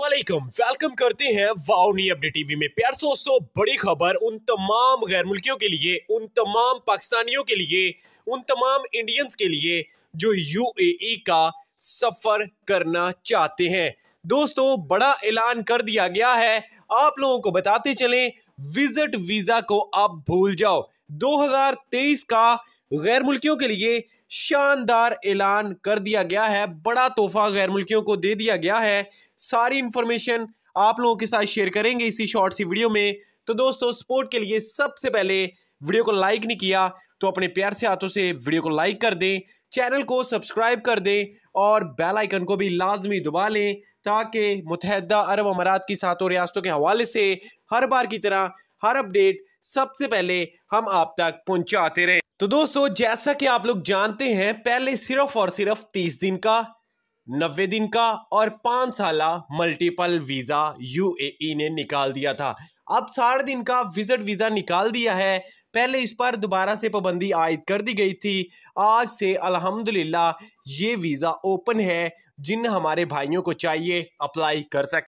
वालेकुम वेलकम करते हैं वाउनी अपडेट टीवी में प्यार दोस्तों बड़ी खबर उन तमाम गैर मुल्कियों के लिए उन तमाम पाकिस्तानियों के लिए उन तमाम इंडियंस के लिए जो यूएई e का सफर करना चाहते हैं दोस्तों बड़ा ऐलान कर दिया गया है आप लोगों को बताते चलें विजिट वीजा को आप भूल जाओ 2023 का गैर मुल्कियों के लिए शानदार ऐलान कर दिया गया है बड़ा तोहफा गैर मुल्कियों को दे दिया गया है सारी इंफॉर्मेशन आप लोगों के साथ शेयर करेंगे इसी शॉर्ट सी वीडियो में तो दोस्तों सपोर्ट के लिए सबसे पहले वीडियो को लाइक नहीं किया तो अपने प्यार से हाथों से वीडियो को लाइक कर दें चैनल को सब्सक्राइब कर दें और बेल आइकन को भी लाजमी दबा लें ताकि मुतहदा अरब अमारात की सातों रियासतों के हवाले से हर बार की तरह हर अपडेट सबसे पहले हम आप तक पहुंचाते रहे तो दोस्तों जैसा कि आप लोग जानते हैं पहले सिर्फ और सिर्फ तीस दिन का नब्बे दिन का और पांच साल मल्टीपल वीज़ा यूएई ने निकाल दिया था अब साठ दिन का विजिट वीज़ा निकाल दिया है पहले इस पर दोबारा से पाबंदी आयद कर दी गई थी आज से अल्हम्दुलिल्लाह ये वीज़ा ओपन है जिन हमारे भाइयों को चाहिए अप्लाई कर सकते